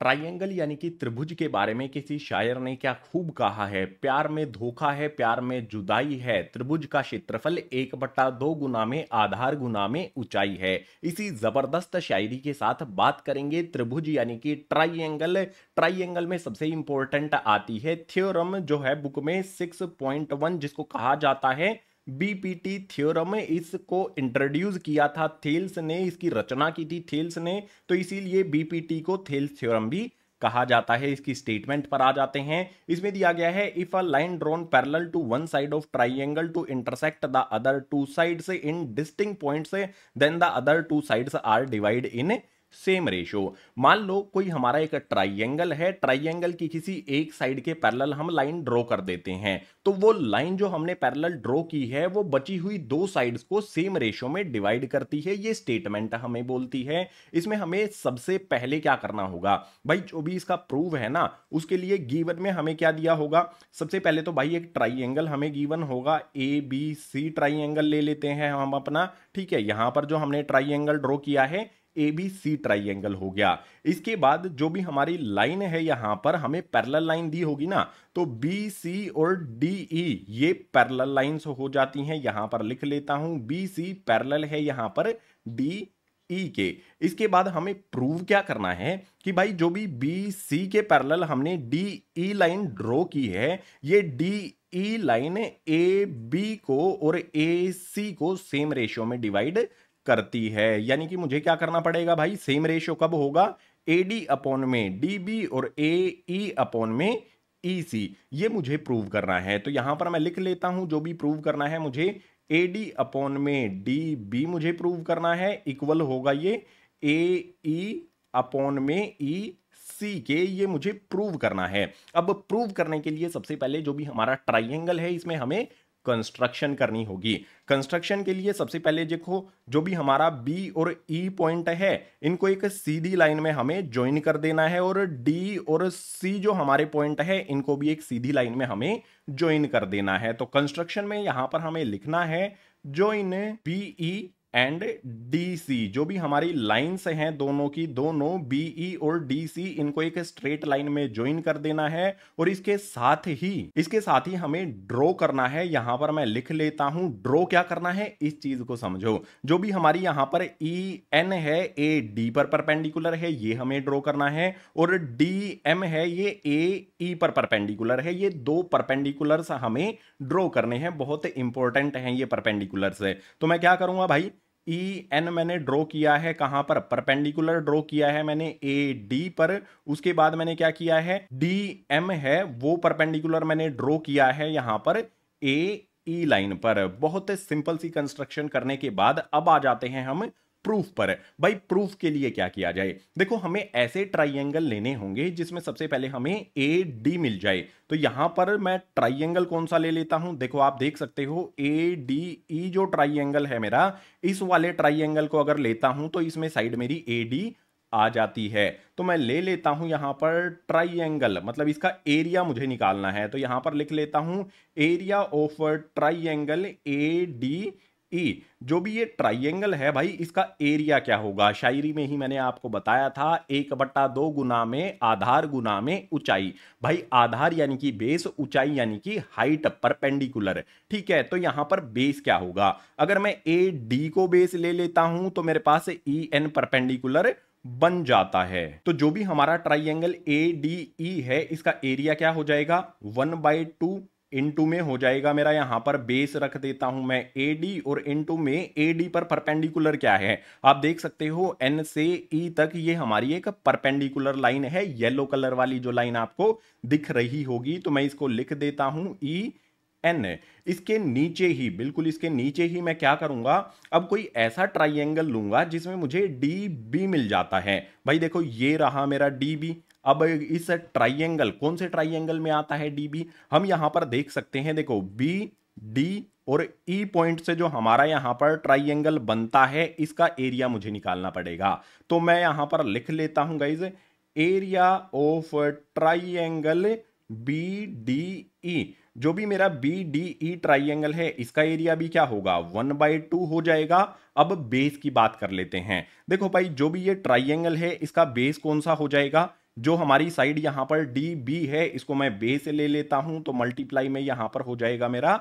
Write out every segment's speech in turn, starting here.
triangle यानी कि त्रिभुज के बारे में किसी शायर ने क्या खूब कहा है प्यार में धोखा है प्यार में जुदाई है त्रिभुज का क्षेत्रफल एक बट्टा दो गुना में आधार गुना में ऊंचाई है इसी जबरदस्त शायरी के साथ बात करेंगे त्रिभुज यानी कि ट्राइंगल ट्राइंगल में सबसे इंपॉर्टेंट आती है थ्योरम जो है बुक में सिक्स पॉइंट वन जिसको कहा जाता है बीपीटी थ्योरम इसको इंट्रोड्यूस किया था थेल्स ने इसकी रचना की थी थेल्स ने तो इसीलिए बीपीटी को थेल्स थ्योरम भी कहा जाता है इसकी स्टेटमेंट पर आ जाते हैं इसमें दिया गया है if a line drawn parallel to one side of triangle to intersect the other two side in distinct point then the other two sides are divide in same ratio मान लो कोई हमारा एक ट्राइंगल है ट्राइंगल की किसी एक side के पैरेलल हम लाइन ड्रॉ कर देते हैं तो वो लाइन जो हमने पैरेलल ड्रॉ की है वो बची हुई दो साइड्स को सेम रेशो में डिवाइड करती है ये स्टेटमेंट हमें बोलती है इसमें हमें सबसे पहले क्या करना होगा भाई जो भी इसका प्रूव है ना उसके लिए गीवन में हमें क्या दिया होगा सबसे पहले तो भाई एक ट्राइंगल हमें गीवन होगा ए बी सी ट्राइंगल ले लेते हैं हम अपना ठीक है यहां पर जो हमने ट्राइंगल ड्रॉ किया है ए बी सी ट्राइंगल हो गया इसके बाद जो भी हमारी लाइन है यहां पर हमें पैरेलल लाइन दी होगी ना तो बी सी और डी ई e, ये पैरेलल लाइंस हो जाती हैं यहां पर लिख लेता हूं बी सी पैरेलल है यहां पर डी ई e के इसके बाद हमें प्रूव क्या करना है कि भाई जो भी बी सी के पैरेलल हमने डी ई लाइन ड्रॉ की है ये D E line A B को और ए सी को सेम रेशियो में डिवाइड करती है यानी कि मुझे क्या करना पड़ेगा भाई सेम रेशियो कब होगा ए डी अपॉन में डी बी और ए ई अपॉन में ई e सी ये मुझे प्रूव करना है तो यहां पर मैं लिख लेता हूं जो भी प्रूव करना है मुझे ए डी अपॉन में डी बी मुझे प्रूव करना है इक्वल होगा ये ए ई अपॉन में ई e सी के ये मुझे प्रूव करना है अब प्रूव करने के लिए सबसे पहले जो भी हमारा ट्राइंगल है इसमें हमें कंस्ट्रक्शन करनी होगी कंस्ट्रक्शन के लिए सबसे पहले देखो जो भी हमारा बी और ई e पॉइंट है इनको एक सीधी लाइन में हमें ज्वाइन कर देना है और डी और सी जो हमारे पॉइंट है इनको भी एक सीधी लाइन में हमें ज्वाइन कर देना है तो कंस्ट्रक्शन में यहां पर हमें लिखना है join B E and D C जो भी हमारी लाइन्स हैं दोनों की दोनों बीई e और डीसी इनको एक स्ट्रेट लाइन में ज्वाइन कर देना है और इसके साथ ही इसके साथ ही हमें ड्रॉ करना है यहां पर मैं लिख लेता हूं ड्रॉ क्या करना है इस चीज को समझो जो भी हमारी यहां पर ई e, एन है ए डी पर परपेंडिकुलर है ये हमें ड्रॉ करना है और डी एम है ये ए ई e पर परपेंडिकुलर है ये दो परपेंडिकुलर्स हमें ड्रॉ करने हैं बहुत इंपॉर्टेंट हैं ये परपेंडिकुलर तो मैं क्या करूंगा भाई ई e एन मैंने ड्रॉ किया है कहां पर परपेंडिकुलर ड्रॉ किया है मैंने ए डी पर उसके बाद मैंने क्या किया है डी एम है वो परपेंडिकुलर मैंने ड्रॉ किया है यहां पर ए ई लाइन पर बहुत सिंपल सी कंस्ट्रक्शन करने के बाद अब आ जाते हैं हम प्रूफ पर है भाई प्रूफ के लिए क्या किया जाए देखो हमें ऐसे ट्राइंगल लेने होंगे जिसमें सबसे पहले हमें ए डी मिल जाए तो यहां पर मैं ट्राइंगल कौन सा ले लेता हूं देखो आप देख सकते हो ए डी ई जो ट्राइंगल है मेरा इस वाले ट्राइंगल को अगर लेता हूं तो इसमें साइड मेरी ए डी आ जाती है तो मैं ले लेता हूं यहां पर ट्राइंगल मतलब इसका एरिया मुझे निकालना है तो यहां पर लिख लेता हूं area of triangle A D A e, जो भी ये ट्राइंगल है भाई इसका एरिया क्या होगा शायरी में ही मैंने आपको बताया था एक बट्टा दो गुना में आधार गुना में ऊंचाई भाई आधार यानी कि बेस ऊंचाई यानी कि हाइट परपेंडिकुलर ठीक है तो यहां पर बेस क्या होगा अगर मैं ए डी को बेस ले लेता हूं तो मेरे पास ई एन परपेंडिकुलर बन जाता है तो जो भी हमारा ट्राइंगल ए डी ई है इसका एरिया क्या हो जाएगा वन बाई टू इनटू में हो जाएगा मेरा यहां पर बेस रख देता हूं मैं ए डी और इनटू में ए डी पर परपेंडिकुलर क्या है आप देख सकते हो एन से ई e तक ये हमारी एक परपेंडिकुलर लाइन है येलो कलर वाली जो लाइन आपको दिख रही होगी तो मैं इसको लिख देता हूं ई e, एन इसके नीचे ही बिल्कुल इसके नीचे ही मैं क्या करूंगा अब कोई ऐसा ट्राइंगल लूंगा जिसमें मुझे डी बी मिल जाता है भाई देखो ये रहा मेरा डी बी अब इस ट्राइंगल कौन से ट्राइंगल में आता है डी बी हम यहां पर देख सकते हैं देखो बी डी और ई e पॉइंट से जो हमारा यहाँ पर ट्राइंगल बनता है इसका एरिया मुझे निकालना पड़ेगा तो मैं यहाँ पर लिख लेता हूँ guys area of triangle B D E जो भी मेरा बी डी ई ट्राइंगल है इसका एरिया भी क्या होगा वन बाई टू हो जाएगा अब बेस की बात कर लेते हैं देखो भाई जो भी ये ट्राइंगल है इसका बेस कौन सा हो जाएगा जो हमारी साइड यहां पर डी बी है इसको मैं बे से ले लेता हूं तो मल्टीप्लाई में यहां पर हो जाएगा मेरा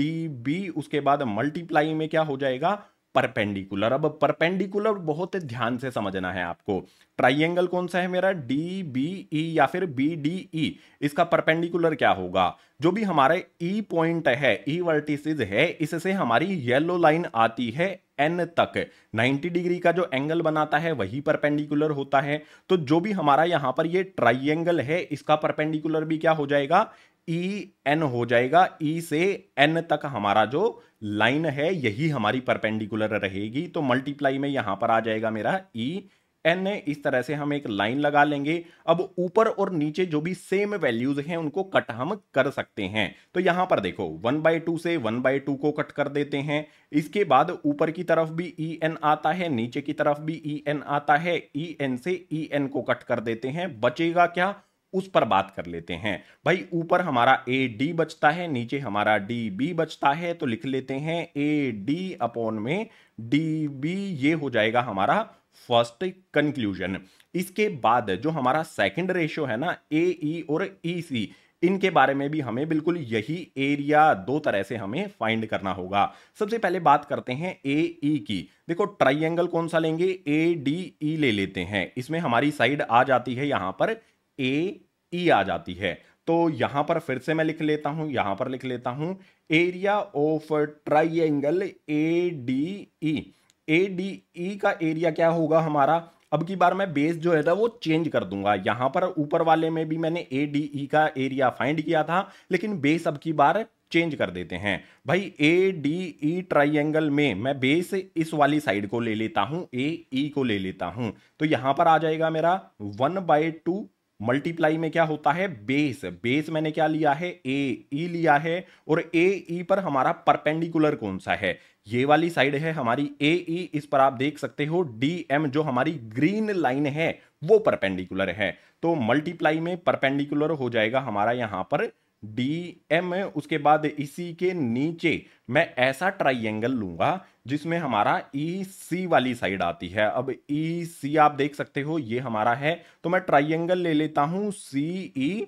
डी बी उसके बाद मल्टीप्लाई में क्या हो जाएगा परपेंडिकुलर अब परपेंडिकुलर बहुत ध्यान से समझना है आपको ट्राइंगल कौन सा है मेरा डी बी ई या फिर बी डी ई इसका परपेंडिकुलर क्या होगा जो भी हमारे ई e पॉइंट है ई e वर्टिसेस है इससे हमारी येलो लाइन आती है एन तक 90 डिग्री का जो एंगल बनाता है वही परपेंडिकुलर होता है तो जो भी हमारा यहां पर ये ट्राइंगल है इसका परपेंडिकुलर भी क्या हो जाएगा ई e एन हो जाएगा ई e से एन तक हमारा जो लाइन है यही हमारी परपेंडिकुलर रहेगी तो मल्टीप्लाई में यहां पर आ जाएगा मेरा ई e, एन इस तरह से हम एक लाइन लगा लेंगे अब ऊपर और नीचे जो भी सेम वैल्यूज हैं उनको कट हम कर सकते हैं तो यहां पर देखो वन बाय टू से वन बाय टू को कट कर देते हैं इसके बाद ऊपर की तरफ भी ई e, एन आता है नीचे की तरफ भी ई एन आता है ई एन से ई एन को कट कर देते हैं बचेगा क्या उस पर बात कर लेते हैं भाई ऊपर हमारा ए डी बचता है नीचे हमारा डी बी बचता है तो लिख लेते हैं ए डी अपॉन में डी बी ये हो जाएगा हमारा फर्स्ट कंक्लूजन इसके बाद जो हमारा सेकंड रेशियो है ना ए ई और ई सी इनके बारे में भी हमें बिल्कुल यही एरिया दो तरह से हमें फाइंड करना होगा सबसे पहले बात करते हैं ए ई e की देखो ट्राइंगल कौन सा लेंगे ए डी ई ले लेते हैं इसमें हमारी साइड आ जाती है यहां पर ए ई e आ जाती है तो यहां पर फिर से मैं लिख लेता हूं यहां पर लिख लेता हूं area of triangle A D E A D E का एरिया क्या होगा हमारा अब की बार मैं बेस जो है ना वो चेंज कर दूंगा यहां पर ऊपर वाले में भी मैंने ए डी ई का एरिया फाइंड किया था लेकिन बेस अब की बार चेंज कर देते हैं भाई ए डी ई ट्राइंगल में मैं बेस इस वाली साइड को ले लेता हूँ ए ई e को ले लेता हूँ तो यहां पर आ जाएगा मेरा वन बाई टू मल्टीप्लाई में क्या होता है बेस बेस मैंने क्या लिया है ए ई लिया है और ए ई पर हमारा परपेंडिकुलर कौन सा है ये वाली साइड है हमारी ए ई इस पर आप देख सकते हो डी एम जो हमारी ग्रीन लाइन है वो परपेंडिकुलर है तो मल्टीप्लाई में परपेंडिकुलर हो जाएगा हमारा यहाँ पर डी एम उसके बाद इसी के नीचे मैं ऐसा ट्राइंगल लूंगा जिसमें हमारा ई e सी वाली साइड आती है अब ई e सी आप देख सकते हो ये हमारा है तो मैं ट्राइंगल ले लेता हूं सी ई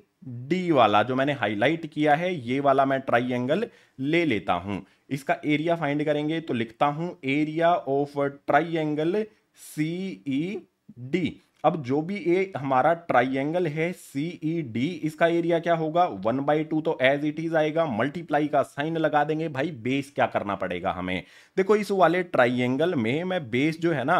डी वाला जो मैंने हाईलाइट किया है ये वाला मैं ट्राइंगल ले लेता हूं इसका एरिया फाइंड करेंगे तो लिखता हूं area of triangle C E D अब जो भी ये हमारा ट्राइंगल है सी ई डी इसका एरिया क्या होगा वन बाई टू तो एज इट इज आएगा मल्टीप्लाई का साइन लगा देंगे भाई बेस क्या करना पड़ेगा हमें देखो इस वाले ट्राइंगल में मैं बेस जो है ना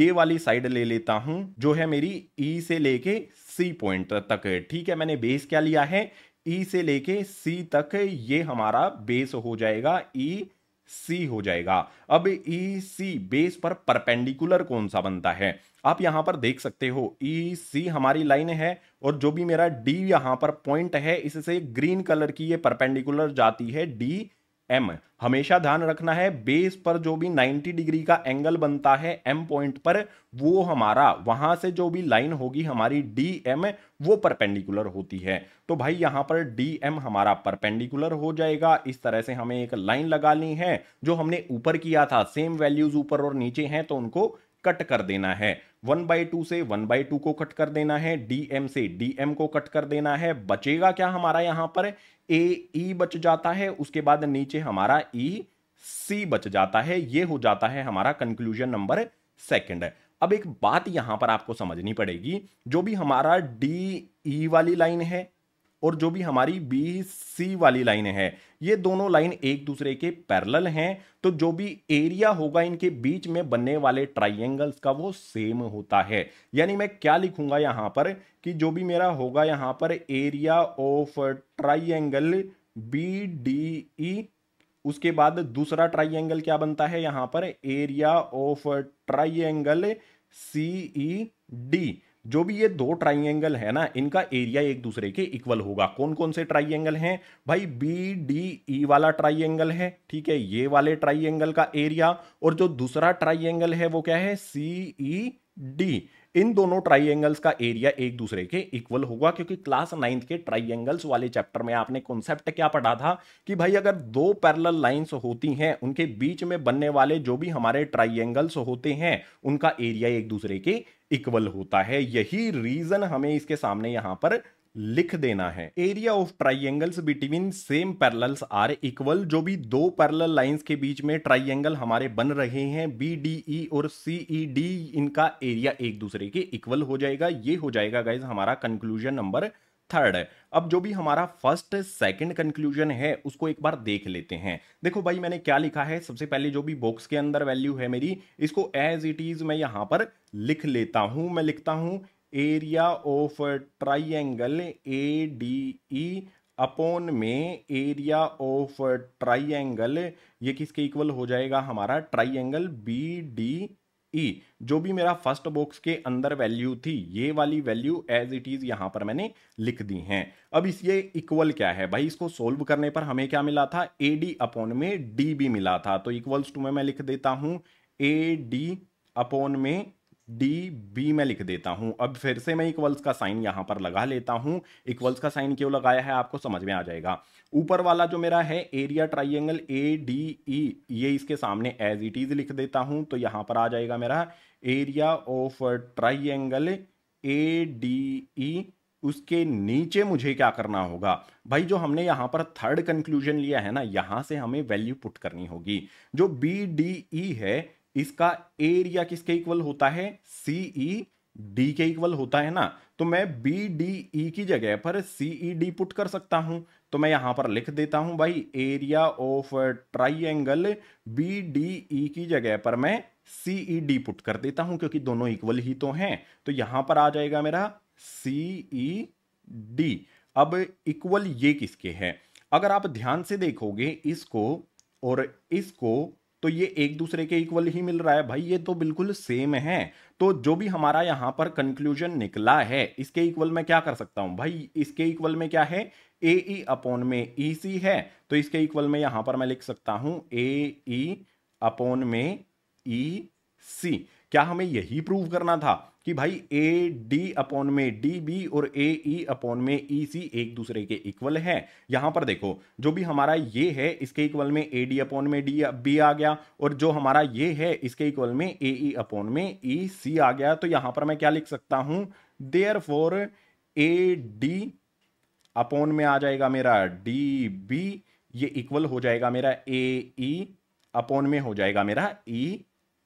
ये वाली साइड ले लेता हूं जो है मेरी ई e से लेके सी पॉइंट तक ठीक है मैंने बेस क्या लिया है ई e से लेके सी तक ये हमारा बेस हो जाएगा ई e सी हो जाएगा अब ई e, सी बेस पर परपेंडिकुलर कौन सा बनता है आप यहाँ पर देख सकते हो ई e सी हमारी लाइन है और जो भी मेरा डी यहाँ पर पॉइंट है इससे ग्रीन कलर की ये परपेंडिकुलर जाती है डी एम हमेशा ध्यान रखना है बेस पर जो भी 90 डिग्री का एंगल बनता है एम पॉइंट पर वो हमारा वहां से जो भी लाइन होगी हमारी डी एम वो परपेंडिकुलर होती है तो भाई यहां पर डी एम हमारा परपेंडिकुलर हो जाएगा इस तरह से हमें एक लाइन लगानी है जो हमने ऊपर किया था सेम वैल्यूज ऊपर और नीचे हैं तो उनको कट कर देना है वन बाई टू से वन बाई टू को कट कर देना है डीएम से डीएम को कट कर देना है बचेगा क्या हमारा यहां पर ए ई बच जाता है उसके बाद नीचे हमारा ई सी बच जाता है ये हो जाता है हमारा कंक्लूजन नंबर सेकंड अब एक बात यहां पर आपको समझनी पड़ेगी जो भी हमारा डी ई e वाली लाइन है और जो भी हमारी बी सी वाली लाइन है ये दोनों लाइन एक दूसरे के पैरल हैं तो जो भी एरिया होगा इनके बीच में बनने वाले ट्राइंगल्स का वो सेम होता है यानी मैं क्या लिखूंगा यहाँ पर कि जो भी मेरा होगा यहाँ पर area of triangle B D E उसके बाद दूसरा ट्राइंगल क्या बनता है यहाँ पर area of triangle C E D जो भी ये दो ट्राइंगल है ना इनका एरिया एक दूसरे के इक्वल होगा कौन कौन से ट्राइंगल हैं भाई बी डी ई वाला ट्राइंगल है ठीक है ये वाले ट्राइंगल का एरिया और जो दूसरा ट्राइंगल है वो क्या है सी ई डी इन दोनों ट्राइंगल्स का एरिया एक दूसरे के इक्वल होगा क्योंकि क्लास नाइन्थ के ट्राइंगल्स वाले चैप्टर में आपने कॉन्सेप्ट क्या पढ़ा था कि भाई अगर दो पैरेलल लाइंस होती हैं उनके बीच में बनने वाले जो भी हमारे ट्राइंगल्स होते हैं उनका एरिया एक दूसरे के इक्वल होता है यही रीजन हमें इसके सामने यहां पर लिख देना है area of triangles between same parallels are equal जो भी दो पैरल लाइंस के बीच में ट्राइंगल हमारे बन रहे हैं बी डी ई और सी ई डी इनका एरिया एक दूसरे के इक्वल हो जाएगा ये हो जाएगा गाइज हमारा कंक्लूजन नंबर थर्ड अब जो भी हमारा फर्स्ट सेकंड कंक्लूजन है उसको एक बार देख लेते हैं देखो भाई मैंने क्या लिखा है सबसे पहले जो भी बॉक्स के अंदर वैल्यू है मेरी इसको एज इट इज मैं यहां पर लिख लेता हूं मैं लिखता हूं area of triangle A D E upon में एरिया ऑफ ट्राइंगल ये किसके इक्वल हो जाएगा हमारा triangle B D E e, जो भी मेरा फर्स्ट बॉक्स के अंदर वैल्यू थी ये वाली वैल्यू एज इट इज़ यहां पर मैंने लिख दी हैं अब इस ये इक्वल क्या है भाई इसको सोल्व करने पर हमें क्या मिला था ए डी अपॉन में डी भी मिला था तो इक्वल्स टू में मैं लिख देता हूं ए डी अपॉन में डी बी मैं लिख देता हूं अब फिर से मैं इक्वल्स का साइन यहां पर लगा लेता हूँ इक्वल्स का साइन क्यों लगाया है आपको समझ में आ जाएगा ऊपर वाला जो मेरा है area triangle A D E ये इसके सामने एज इट इज़ लिख देता हूँ तो यहाँ पर आ जाएगा मेरा area of triangle A D E उसके नीचे मुझे क्या करना होगा भाई जो हमने यहाँ पर थर्ड कंक्लूजन लिया है ना यहाँ से हमें वैल्यू पुट करनी होगी जो बी डी ई है इसका एरिया किसके इक्वल होता है सीई डी e, के इक्वल होता है ना तो मैं बी डी ई की जगह पर सीई डी पुट कर सकता हूं तो मैं यहां पर लिख देता हूं भाई area of triangle B D E की जगह पर मैं सीई डी पुट कर देता हूं क्योंकि दोनों इक्वल ही तो हैं तो यहां पर आ जाएगा मेरा सी ई डी अब इक्वल ये किसके हैं अगर आप ध्यान से देखोगे इसको और इसको तो ये एक दूसरे के इक्वल ही मिल रहा है भाई ये तो बिल्कुल सेम है तो जो भी हमारा यहां पर कंक्लूजन निकला है इसके इक्वल में क्या कर सकता हूं भाई इसके इक्वल में क्या है ए ई अपोन में ई e सी है तो इसके इक्वल में यहां पर मैं लिख सकता हूं ए ई अपोन में ई e सी क्या हमें यही प्रूव करना था कि भाई ए डी अपॉन में डी बी और ए ई अपॉन में ई e, सी एक दूसरे के इक्वल है यहां पर देखो जो भी हमारा ये है इसके इक्वल में ए डी अपॉन में डी बी आ गया और जो हमारा ये है इसके इक्वल में ए ई अपॉन में ई e, सी आ गया तो यहां पर मैं क्या लिख सकता हूं therefore A D upon में आ जाएगा मेरा डी बी ये इक्वल हो जाएगा मेरा ए ई अपॉन में हो जाएगा मेरा ई e,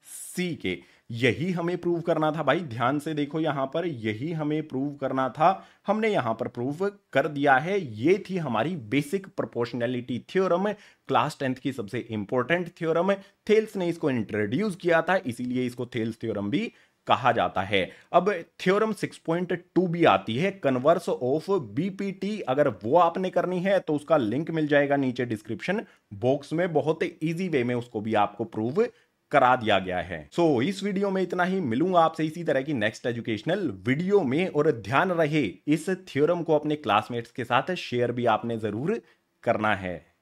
सी के यही हमें प्रूव करना था भाई ध्यान से देखो यहाँ पर यही हमें प्रूव करना था हमने यहां पर प्रूव कर दिया है ये थी हमारी basic proportionality theorem class tenth की सबसे इंपॉर्टेंट थ्योरम थेल्स ने इसको इंट्रोड्यूस किया था इसीलिए इसको थेल्स थ्योरम भी कहा जाता है अब थ्योरम 6.2 भी आती है कन्वर्स ऑफ बीपीटी अगर वो आपने करनी है तो उसका लिंक मिल जाएगा नीचे डिस्क्रिप्शन बॉक्स में बहुत इजी वे में उसको भी आपको प्रूव करा दिया गया है सो so, इस वीडियो में इतना ही मिलूंगा आपसे इसी तरह की नेक्स्ट एजुकेशनल वीडियो में और ध्यान रहे इस थ्योरम को अपने क्लासमेट्स के साथ शेयर भी आपने जरूर करना है